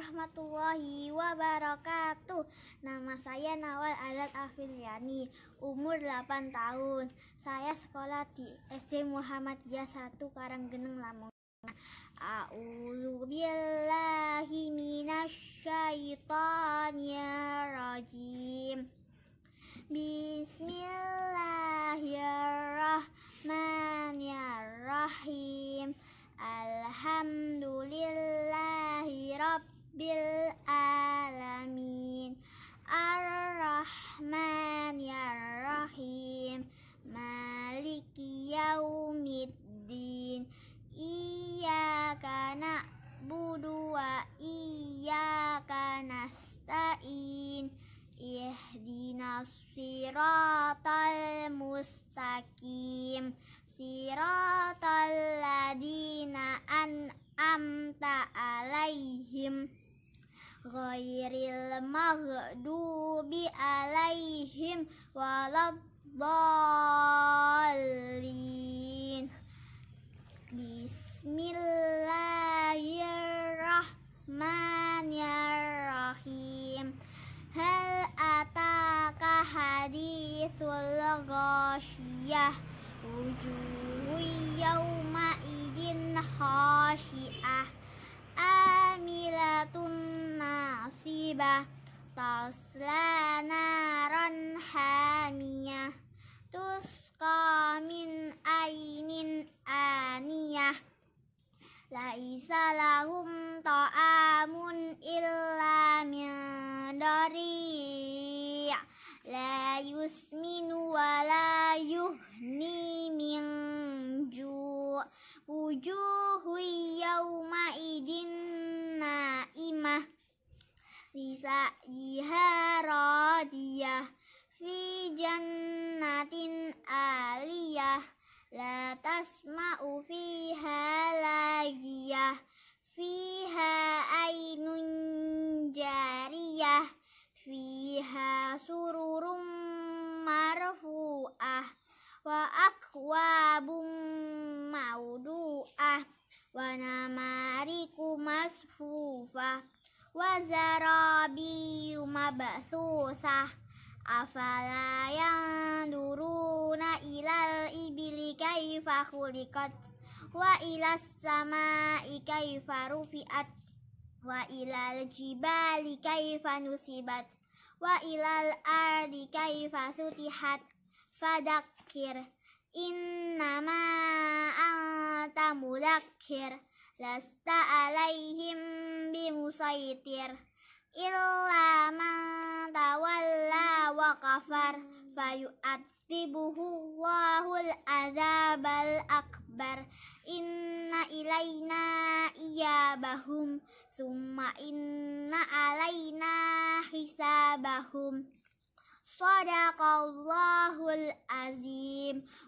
warahmatullahi wabarakatuh Nama saya Nawal Adat Afiliani Umur 8 tahun Saya sekolah di SD Muhammadiyah 1 Karanggeneng Lamongan A'udhu billahi minasyaitonir rajim Bismillahirrahmanirrahim Alhamdulillah rabbil alamin ar-rahman ya rahim maliki yaumiddin iyyaka na'budu wa iyyaka nasta'in ihdinas siratal mustaqim siratal ladina ta alaihim ghairil maghdubi alaihim waladdallin Bismillahirrahmanirrahim Hal ataka hadithul ghasyah Wujuhu yawma idin khasyiah amilah Al-Kawkabah Tasla naran hamiyah Tusqa Laisa lahum ta'amun illa min dari' La yusminu wa la yuhni min lisa'iha radiyah fi jannatin aliyah la tasma'u fiha lagiyah fiha ainun jariyah fiha sururum marfu'ah wa akwabum maudu'ah wa namariku masfufah wazarabiyu mabsusah afala yang duruna ilal ibili kaifa khuliqat wa ilas sama kaifa rufiat wa ilal jibali kaifa nusibat wa ilal ardi kaifa sutihat fadakir innama anta mudakir lasta alaihim bimusaitir illa man tawalla wa kafar fayu'attibuhu Allahul azabal akbar inna ilaina iyabahum summa inna alaina hisabahum Sadaqallahul